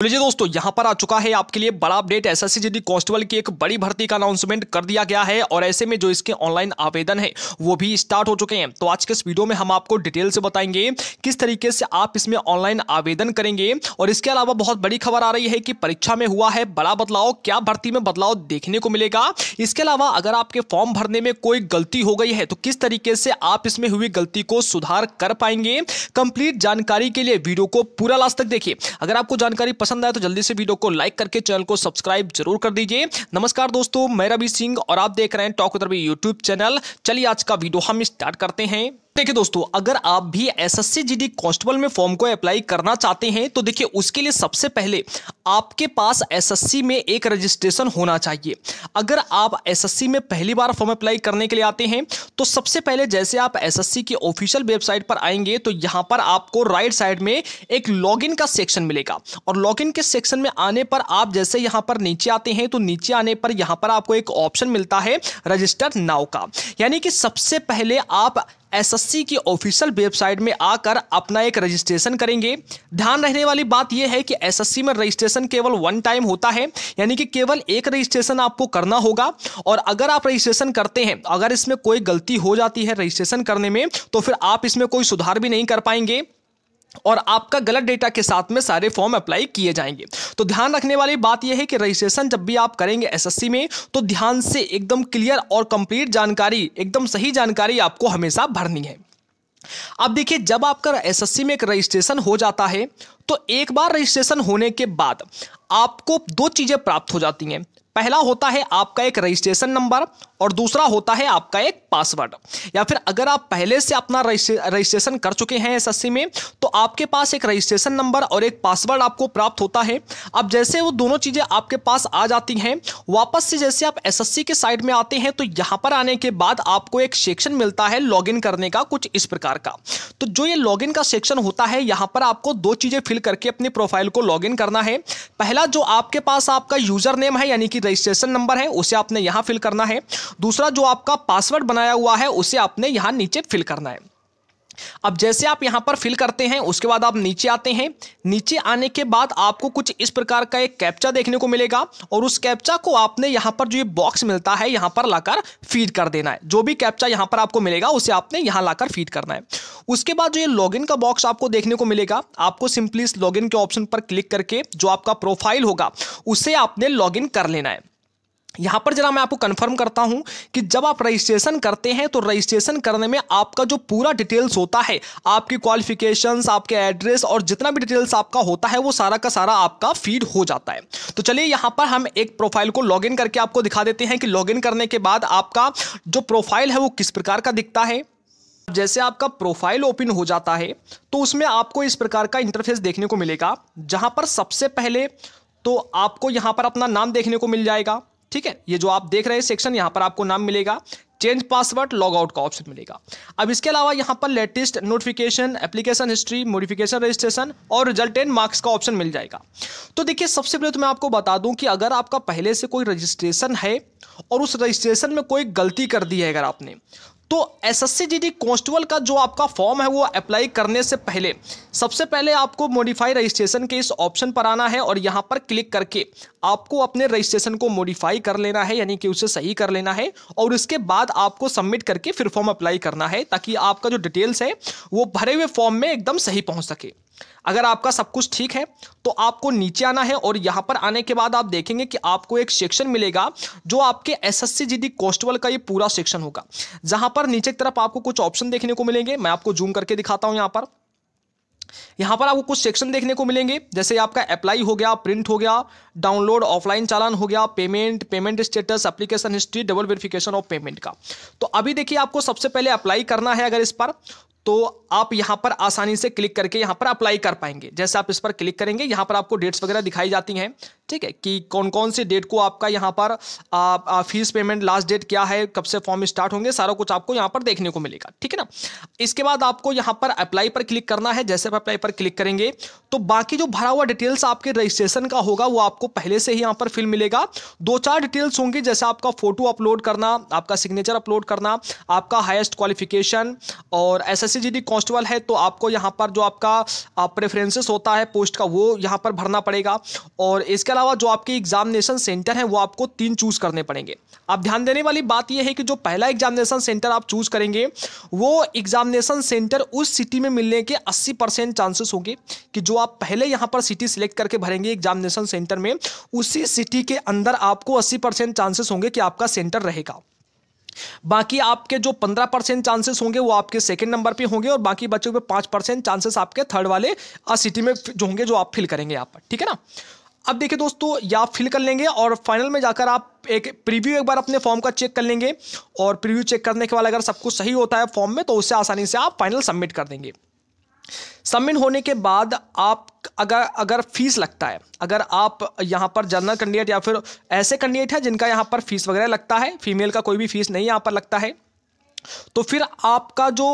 तो लीजिए दोस्तों यहां पर आ चुका है आपके लिए बड़ा अपडेट एसएससी जीडी कांस्टेबल की एक बड़ी भर्ती का अनाउंसमेंट कर दिया गया है और ऐसे में जो इसके ऑनलाइन आवेदन है वो भी स्टार्ट हो चुके हैं तो आज के इस वीडियो में हम आपको डिटेल से बताएंगे किस तरीके से आप इसमें ऑनलाइन आवेदन करेंगे और इसके अलावा बहुत बड़ी खबर आ रही है कि परीक्षा में हुआ है बड़ा बदलाव क्या भर्ती में बदलाव देखने को मिलेगा इसके अलावा अगर आपके फॉर्म भरने में कोई गलती हो गई है तो किस तरीके से आप इसमें हुई गलती को सुधार कर पाएंगे कंप्लीट जानकारी के लिए वीडियो को पूरा लास्ट तक देखिए अगर आपको जानकारी पसंद आया तो जल्दी से वीडियो को लाइक करके चैनल को सब्सक्राइब जरूर कर दीजिए नमस्कार दोस्तों मैं रवि सिंह और आप देख रहे हैं टॉक उधर यूट्यूब चैनल चलिए आज का वीडियो हम स्टार्ट करते हैं देखिए दोस्तों अगर आप भी एसएससी जीडी कांस्टेबल में फॉर्म को अप्लाई करना चाहते हैं तो देखिए उसके लिए सबसे पहले आपके पास एसएससी में एक रजिस्ट्रेशन होना चाहिए अगर आप एसएससी में पहली बार फॉर्म अप्लाई करने के लिए आते हैं तो सबसे पहले जैसे आप एसएससी की ऑफिशियल वेबसाइट पर आएंगे तो यहां पर आपको राइट साइड में एक लॉगिन का सेक्शन मिलेगा और लॉगिन के सेक्शन में आने पर आप जैसे यहां पर नीचे आते हैं तो नीचे आने पर यहां पर आपको एक ऑप्शन मिलता है रजिस्टर नाव का यानी कि सबसे पहले आप एसएससी की ऑफिशियल वेबसाइट में आकर अपना एक रजिस्ट्रेशन करेंगे ध्यान रहने वाली बात यह है कि एसएससी में रजिस्ट्रेशन केवल वन टाइम होता है यानी कि केवल एक रजिस्ट्रेशन आपको करना होगा और अगर आप रजिस्ट्रेशन करते हैं अगर इसमें कोई गलती हो जाती है रजिस्ट्रेशन करने में तो फिर आप इसमें कोई सुधार भी नहीं कर पाएंगे और आपका गलत डेटा के साथ में सारे फॉर्म अप्लाई किए जाएंगे तो ध्यान रखने वाली बात यह है कि रजिस्ट्रेशन जब भी आप करेंगे एसएससी में तो ध्यान से एकदम क्लियर और कंप्लीट जानकारी एकदम सही जानकारी आपको हमेशा भरनी है अब देखिए जब आपका एसएससी में एक रजिस्ट्रेशन हो जाता है तो एक बार रजिस्ट्रेशन होने के बाद आपको दो चीज़ें प्राप्त हो जाती हैं पहला होता है आपका एक रजिस्ट्रेशन नंबर और दूसरा होता है आपका एक पासवर्ड या फिर अगर आप पहले से अपना रजिस्ट्रेशन कर चुके हैं एसएससी में तो आपके पास एक रजिस्ट्रेशन नंबर और एक पासवर्ड आपको प्राप्त होता है अब जैसे वो दोनों चीज़ें आपके पास आ जाती हैं वापस से जैसे आप एसएससी के साइड में आते हैं तो यहाँ पर आने के बाद आपको एक सेक्शन मिलता है इन करने का कुछ इस प्रकार का तो जो ये इन का सेक्शन होता है यहाँ पर आपको दो चीज़ें फिल करके अपनी प्रोफाइल को इन करना है पहला जो आपके पास आपका यूजर नेम है यानी कि रजिस्ट्रेशन नंबर है उसे आपने यहाँ फिल करना है दूसरा जो आपका पासवर्ड बनाया हुआ है उसे आपने यहाँ नीचे फिल करना है अब जैसे आप यहां पर फिल करते हैं उसके बाद आप नीचे आते हैं नीचे आने के बाद आपको कुछ इस प्रकार का एक कैप्चा देखने को मिलेगा और उस कैप्चा को आपने यहां पर जो ये बॉक्स मिलता है यहां पर लाकर फीड कर देना है जो भी कैप्चा यहां पर आपको मिलेगा उसे आपने यहां लाकर फीड करना है उसके बाद जो ये लॉगिन का बॉक्स आपको देखने को मिलेगा आपको सिंपली इस लॉगिन के ऑप्शन पर क्लिक करके जो आपका प्रोफाइल होगा उसे आपने लॉगिन कर लेना है यहाँ पर जरा मैं आपको कंफर्म करता हूँ कि जब आप रजिस्ट्रेशन करते हैं तो रजिस्ट्रेशन करने में आपका जो पूरा डिटेल्स होता है आपकी क्वालिफिकेशंस आपके एड्रेस और जितना भी डिटेल्स आपका होता है वो सारा का सारा आपका फीड हो जाता है तो चलिए यहाँ पर हम एक प्रोफाइल को लॉगिन करके आपको दिखा देते हैं कि लॉगिन करने के बाद आपका जो प्रोफाइल है वो किस प्रकार का दिखता है जैसे आपका प्रोफाइल ओपन हो जाता है तो उसमें आपको इस प्रकार का इंटरफेस देखने को मिलेगा जहाँ पर सबसे पहले तो आपको यहाँ पर अपना नाम देखने को मिल जाएगा ठीक है ये जो आप देख रहे हैं सेक्शन यहाँ पर आपको नाम मिलेगा चेंज पासवर्ड लॉग आउट का ऑप्शन मिलेगा अब इसके अलावा यहाँ पर latest notification application history modification registration और रिजल्ट एंड मार्क्स का ऑप्शन मिल जाएगा तो देखिए सबसे पहले तो मैं आपको बता दूं कि अगर आपका पहले से कोई रजिस्ट्रेशन है और उस रजिस्ट्रेशन में कोई गलती कर दी है अगर आपने तो एस एस कांस्टेबल का जो आपका फॉर्म है वो अप्लाई करने से पहले सबसे पहले आपको मॉडिफाई रजिस्ट्रेशन के इस ऑप्शन पर आना है और यहाँ पर क्लिक करके आपको अपने रजिस्ट्रेशन को मॉडिफाई कर लेना है यानी कि उसे सही कर लेना है और उसके बाद आपको सबमिट करके फिर फॉर्म अप्लाई करना है ताकि आपका जो डिटेल्स है वो भरे हुए फॉर्म में एकदम सही पहुँच सके अगर आपका सब कुछ ठीक है तो आपको नीचे आना है और यहाँ पर आने के बाद आप देखेंगे कि आपको एक सेक्शन मिलेगा जो आपके एस एस सी कॉन्स्टेबल का ये पूरा सेक्शन होगा जहाँ पर नीचे की तरफ आपको कुछ ऑप्शन देखने को मिलेंगे मैं आपको जूम करके दिखाता हूँ यहाँ पर यहाँ पर आपको कुछ सेक्शन देखने को मिलेंगे जैसे आपका अप्लाई हो गया प्रिंट हो गया डाउनलोड ऑफलाइन चालान हो गया payment payment status application history double verification of payment का तो अभी देखिए आपको सबसे पहले अप्लाई करना है अगर इस पर तो आप यहां पर आसानी से क्लिक करके यहां पर अप्लाई कर पाएंगे जैसे आप इस पर क्लिक करेंगे यहां पर आपको डेट्स वगैरह दिखाई जाती हैं ठीक है कि कौन कौन से डेट को आपका यहां पर फीस पेमेंट लास्ट डेट क्या है कब से फॉर्म स्टार्ट होंगे सारा कुछ आपको यहां पर देखने को मिलेगा ठीक है ना इसके बाद आपको यहां पर अप्लाई पर क्लिक करना है जैसे आप अप्लाई पर क्लिक करेंगे तो बाकी जो भरा हुआ डिटेल्स आपके रजिस्ट्रेशन का होगा वो आपको पहले से ही यहां पर फिल मिलेगा दो चार डिटेल्स होंगे जैसे आपका फोटो अपलोड करना आपका सिग्नेचर अपलोड करना आपका हाइस्ट क्वालिफिकेशन और एस एससीजीडी कांस्टेबल है तो आपको यहाँ पर जो आपका प्रेफरेंसेस होता है पोस्ट का वो यहाँ पर भरना पड़ेगा और इसके अलावा जो आपके एग्जामिनेशन सेंटर हैं वो आपको तीन चूज़ करने पड़ेंगे अब ध्यान देने वाली बात यह है कि जो पहला एग्जामिनेशन सेंटर आप चूज़ करेंगे वो एग्जामिनेशन सेंटर उस सिटी में मिलने के अस्सी परसेंट चांसेस होंगे कि जो आप पहले यहाँ पर सिटी सिलेक्ट करके भरेंगे एग्जामिनेशन सेंटर में उसी सिटी के अंदर आपको अस्सी परसेंट चांसेस होंगे कि आपका सेंटर रहेगा बाकी आपके जो पंद्रह परसेंट चांसेस होंगे वो आपके सेकंड नंबर पे होंगे और बाकी बचे हुए पांच परसेंट चांसेस आपके थर्ड वाले सिटी में जो होंगे जो आप फिल करेंगे यहाँ पर ठीक है ना अब देखिए दोस्तों या आप फिल कर लेंगे और फाइनल में जाकर आप एक प्रीव्यू एक बार अपने फॉर्म का चेक कर लेंगे और प्रीव्यू चेक करने के बाद अगर सब कुछ सही होता है फॉर्म में तो उससे आसानी से आप फाइनल सबमिट कर देंगे सबमिट होने के बाद आप अगर अगर फीस लगता है अगर आप यहाँ पर जनरल कैंडिडेट या फिर ऐसे कैंडिडेट हैं जिनका यहाँ पर फीस वगैरह लगता है फीमेल का कोई भी फीस नहीं यहाँ पर लगता है तो फिर आपका जो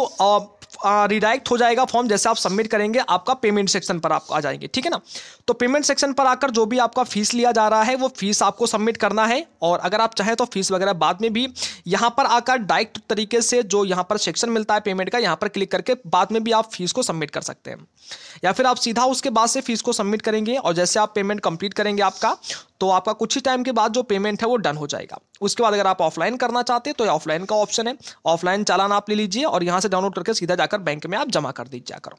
रिडायरेक्ट हो जाएगा फॉर्म जैसे आप सबमिट करेंगे आपका पेमेंट सेक्शन पर आप आ जाएंगे ठीक है ना तो पेमेंट सेक्शन पर आकर जो भी आपका फीस लिया जा रहा है वो फीस आपको सबमिट करना है और अगर आप चाहें तो फीस वगैरह बाद में भी यहाँ पर आकर डायरेक्ट तरीके से जो यहाँ पर सेक्शन मिलता है पेमेंट का यहाँ पर क्लिक करके बाद में भी आप फीस को सबमिट कर सकते हैं या फिर आप सीधा उसके बाद से फीस को सबमिट करेंगे और जैसे आप पेमेंट कंप्लीट करेंगे आपका तो आपका कुछ ही टाइम के बाद जो पेमेंट है वो डन हो जाएगा उसके बाद अगर आप ऑफलाइन करना चाहते हैं तो ऑफलाइन का ऑप्शन है ऑफलाइन चालान आप ले लीजिए और यहाँ से डाउनलोड करके सीधा जाकर बैंक में आप जमा कर दीजिए करो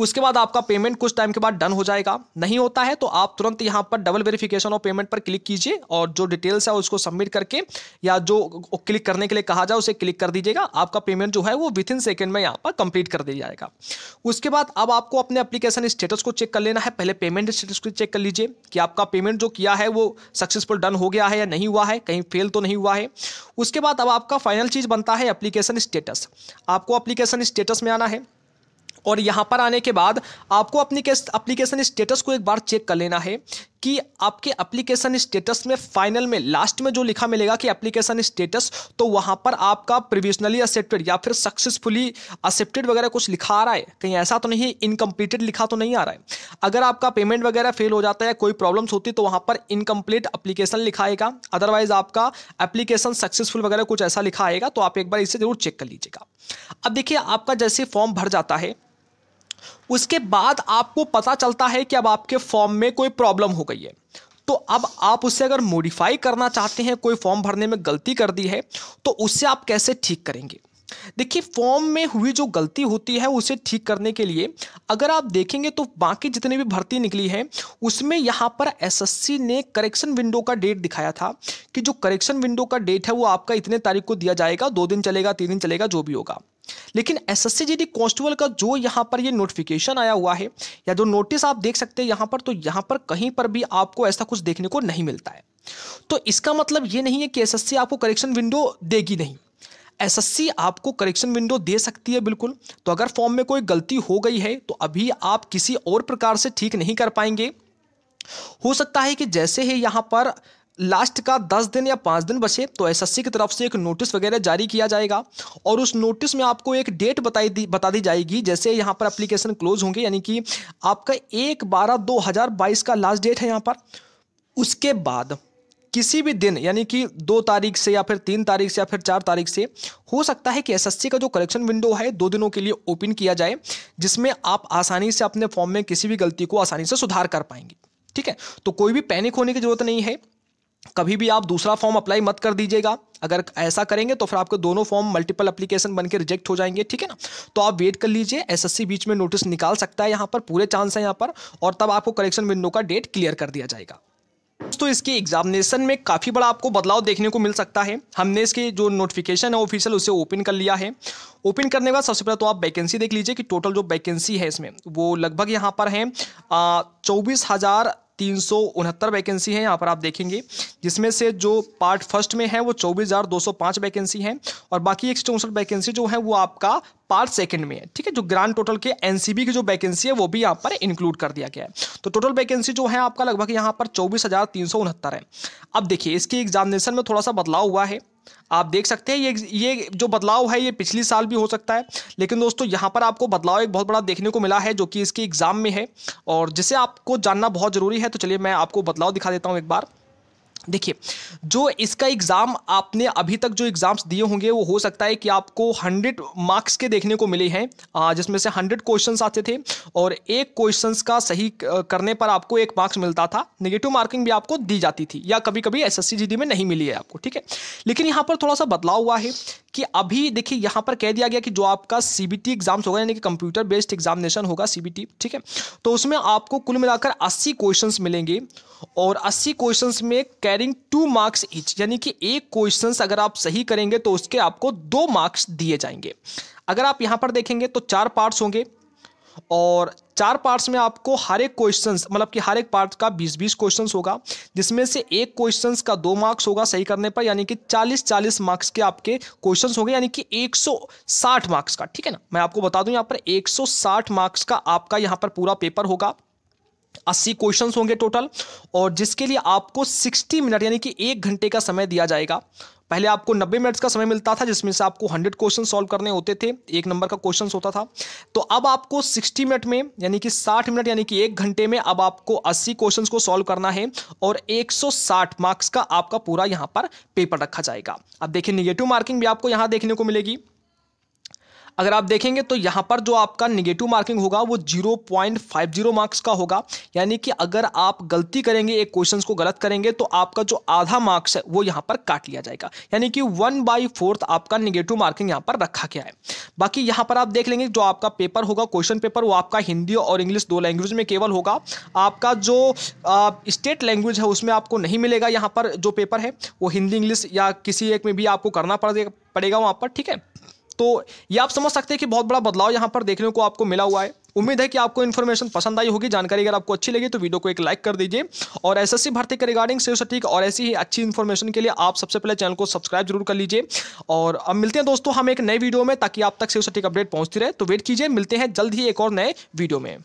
उसके बाद आपका पेमेंट कुछ टाइम के बाद डन हो जाएगा नहीं होता है तो आप तुरंत यहाँ पर डबल वेरिफिकेशन ऑफ पेमेंट पर क्लिक कीजिए और जो डिटेल्स है उसको सबमिट करके या जो क्लिक करने के लिए कहा जाए उसे क्लिक कर दीजिएगा आपका पेमेंट जो है वो विद इन सेकेंड में यहाँ पर कंप्लीट कर दिया जाएगा उसके बाद अब आपको अपने अप्लीकेशन स्टेटस को चेक कर लेना है पहले पेमेंट स्टेटस को चेक कर लीजिए कि आपका पेमेंट जो किया है वो सक्सेसफुल डन हो गया है या नहीं हुआ है कहीं फेल तो नहीं हुआ है उसके बाद अब आपका फाइनल चीज़ बनता है एप्लीकेशन स्टेटस आपको एप्लीकेशन स्टेटस में आना है और यहाँ पर आने के बाद आपको अपनी एप्लीकेशन स्टेटस को एक बार चेक कर लेना है कि आपके एप्लीकेशन स्टेटस में फाइनल में लास्ट में जो लिखा मिलेगा कि एप्लीकेशन स्टेटस तो वहां पर आपका प्रिविजनली एक्सेप्टेड या फिर सक्सेसफुली एक्सेप्टेड वगैरह कुछ लिखा आ रहा है कहीं ऐसा तो नहीं इनकम्प्लीटेड लिखा तो नहीं आ रहा है अगर आपका पेमेंट वगैरह फेल हो जाता है कोई प्रॉब्लम्स होती तो वहां पर इनकम्प्लीट अप्लीकेशन लिखाएगा अदरवाइज आपका एप्लीकेशन सक्सेसफुल वगैरह कुछ ऐसा लिखा आएगा तो आप एक बार इसे जरूर चेक कर लीजिएगा अब देखिए आपका जैसे फॉर्म भर जाता है उसके बाद आपको पता चलता है कि अब आपके फॉर्म में कोई प्रॉब्लम हो गई है तो अब आप उसे अगर मॉडिफाई करना चाहते हैं कोई फॉर्म भरने में गलती कर दी है तो उससे आप कैसे ठीक करेंगे देखिए फॉर्म में हुई जो गलती होती है उसे ठीक करने के लिए अगर आप देखेंगे तो बाकी जितनी भी भर्ती निकली है उसमें यहाँ पर एसएससी ने करेक्शन विंडो का डेट दिखाया था कि जो करेक्शन विंडो का डेट है वो आपका इतने तारीख को दिया जाएगा दो दिन चलेगा तीन दिन चलेगा जो भी होगा लेकिन एस एस सी कॉन्स्टेबल का जो यहाँ पर ये नोटिफिकेशन आया हुआ है या जो नोटिस आप देख सकते हैं यहाँ पर तो यहाँ पर कहीं पर भी आपको ऐसा कुछ देखने को नहीं मिलता है तो इसका मतलब ये नहीं है कि एस आपको करेक्शन विंडो देगी नहीं एसएससी आपको करेक्शन विंडो दे सकती है बिल्कुल तो अगर फॉर्म में कोई गलती हो गई है तो अभी आप किसी और प्रकार से ठीक नहीं कर पाएंगे हो सकता है कि जैसे ही यहाँ पर लास्ट का दस दिन या पाँच दिन बचे तो एसएससी की तरफ से एक नोटिस वगैरह जारी किया जाएगा और उस नोटिस में आपको एक डेट बताई दी बता दी जाएगी जैसे यहाँ पर एप्लीकेशन क्लोज होंगे यानी कि आपका एक बारह दो हज़ार बाईस का लास्ट डेट है यहाँ पर उसके बाद किसी भी दिन यानी कि दो तारीख से या फिर तीन तारीख से या फिर चार तारीख से हो सकता है कि एसएससी का जो करेक्शन विंडो है दो दिनों के लिए ओपन किया जाए जिसमें आप आसानी से अपने फॉर्म में किसी भी गलती को आसानी से सुधार कर पाएंगे ठीक है तो कोई भी पैनिक होने की जरूरत नहीं है कभी भी आप दूसरा फॉर्म अप्लाई मत कर दीजिएगा अगर ऐसा करेंगे तो फिर आपके दोनों फॉर्म मल्टीपल एप्लीकेशन बनकर रिजेक्ट हो जाएंगे ठीक है ना तो आप वेट कर लीजिए एसएससी बीच में नोटिस निकाल सकता है यहाँ पर पूरे चांस है यहाँ पर और तब आपको करेक्शन विंडो का डेट क्लियर कर दिया जाएगा दोस्तों इसके एग्जामिनेशन में काफ़ी बड़ा आपको बदलाव देखने को मिल सकता है हमने इसके जो नोटिफिकेशन है ऑफिशियल उसे ओपन कर लिया है ओपन करने के बाद सबसे पहले तो आप वैकेंसी देख लीजिए कि टोटल जो वैकेंसी है इसमें वो लगभग यहाँ पर है चौबीस हज़ार तीन सौ उनहत्तर वैकेंसी है यहाँ पर आप देखेंगे जिसमें से जो पार्ट फर्स्ट में है वो चौबीस हज़ार दो सौ पाँच वैकेंसी है और बाकी एक सौ वैकेंसी जो है वो आपका पार्ट सेकंड में है ठीक है जो ग्रांड टोटल के एनसीबी की जो वैकेंसी है वो भी यहाँ पर इंक्लूड कर दिया गया है तो टोटल वैकेंसी जो है आपका लगभग यहाँ पर चौबीस हज़ार तीन सौ उनहत्तर है अब देखिए इसकी एग्जामिनेशन में थोड़ा सा बदलाव हुआ है आप देख सकते हैं ये ये जो बदलाव है ये पिछले साल भी हो सकता है लेकिन दोस्तों यहाँ पर आपको बदलाव एक बहुत बड़ा देखने को मिला है जो कि इसके एग्ज़ाम में है और जिसे आपको जानना बहुत ज़रूरी है तो चलिए मैं आपको बदलाव दिखा देता हूँ एक बार देखिए जो इसका एग्ज़ाम आपने अभी तक जो एग्ज़ाम्स दिए होंगे वो हो सकता है कि आपको हंड्रेड मार्क्स के देखने को मिले हैं जिसमें से हंड्रेड क्वेश्चन आते थे और एक क्वेश्चन का सही करने पर आपको एक मार्क्स मिलता था निगेटिव मार्किंग भी आपको दी जाती थी या कभी कभी एस एस में नहीं मिली है आपको ठीक है लेकिन यहाँ पर थोड़ा सा बदलाव हुआ है कि अभी देखिए यहां पर कह दिया गया कि जो आपका सीबीटी एग्जाम्स होगा यानी कि कंप्यूटर बेस्ड एग्जामिनेशन होगा सीबीटी ठीक है तो उसमें आपको कुल मिलाकर 80 क्वेश्चंस मिलेंगे और 80 क्वेश्चंस में कैरिंग टू मार्क्स ईच यानी कि एक क्वेश्चन अगर आप सही करेंगे तो उसके आपको दो मार्क्स दिए जाएंगे अगर आप यहां पर देखेंगे तो चार पार्ट्स होंगे और चार पार्ट्स में आपको हर एक क्वेश्चन मतलब कि हर एक पार्ट का बीस बीस क्वेश्चन होगा जिसमें से एक क्वेश्चन का दो मार्क्स होगा सही करने पर यानी कि चालीस चालीस मार्क्स के आपके क्वेश्चन होंगे यानी कि एक मार्क्स का ठीक है ना मैं आपको बता दूं यहाँ पर एक मार्क्स का आपका यहाँ पर पूरा पेपर होगा अस्सी क्वेश्चन होंगे टोटल और जिसके लिए आपको सिक्सटी मिनट यानी कि एक घंटे का समय दिया जाएगा पहले आपको 90 मिनट्स का समय मिलता था जिसमें से आपको 100 क्वेश्चन सॉल्व करने होते थे एक नंबर का क्वेश्चन होता था तो अब आपको 60 मिनट में यानी कि 60 मिनट यानी कि एक घंटे में अब आपको 80 क्वेश्चन को सॉल्व करना है और 160 मार्क्स का आपका पूरा यहाँ पर पेपर रखा जाएगा अब देखिए निगेटिव मार्किंग भी आपको यहां देखने को मिलेगी अगर आप देखेंगे तो यहाँ पर जो आपका निगेटिव मार्किंग होगा वो zero point five zero marks का होगा यानी कि अगर आप गलती करेंगे एक क्वेश्चन को गलत करेंगे तो आपका जो आधा मार्क्स है वो यहाँ पर काट लिया जाएगा यानी कि वन बाई फोर्थ आपका निगेटिव मार्किंग यहाँ पर रखा गया है बाकी यहाँ पर आप देख लेंगे जो आपका पेपर होगा क्वेश्चन पेपर वो आपका हिंदी और इंग्लिश दो लैंग्वेज में केवल होगा आपका जो स्टेट लैंग्वेज है उसमें आपको नहीं मिलेगा यहाँ पर जो पेपर है वो हिंदी इंग्लिश या किसी एक में भी आपको करना पड़ेगा पड़ेगा वहाँ पर ठीक है तो ये आप समझ सकते हैं कि बहुत बड़ा बदलाव यहाँ पर देखने को आपको मिला हुआ है उम्मीद है कि आपको इन्फॉर्मेशन पसंद आई होगी जानकारी अगर आपको अच्छी लगी तो वीडियो को एक लाइक कर दीजिए और एसएससी भर्ती के रिगार्डिंग सेव सटीक और ऐसी ही अच्छी इन्फॉर्मेशन के लिए आप सबसे पहले चैनल को सब्सक्राइब जरूर कर लीजिए और अब मिलते हैं दोस्तों हम एक नए वीडियो में ताकि आप तक से सटीक अपडेट पहुंचती रहे तो वेट कीजिए मिलते हैं जल्द ही एक और नए वीडियो में